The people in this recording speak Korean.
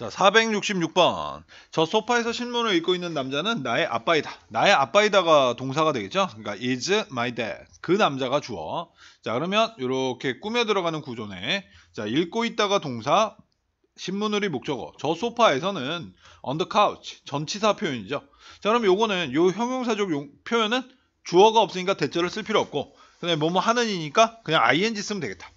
자, 466번. 저 소파에서 신문을 읽고 있는 남자는 나의 아빠이다. 나의 아빠이다가 동사가 되겠죠? 그러니까 is my dad. 그 남자가 주어. 자, 그러면 이렇게 꾸며 들어가는 구조네. 자, 읽고 있다가 동사, 신문을이 목적어. 저 소파에서는 on the couch. 전치사 표현이죠. 자, 그럼 요거는 요 형용사적 용, 표현은 주어가 없으니까 대절을 쓸 필요 없고 그냥 뭐뭐 하는이니까 그냥 ing 쓰면 되겠다.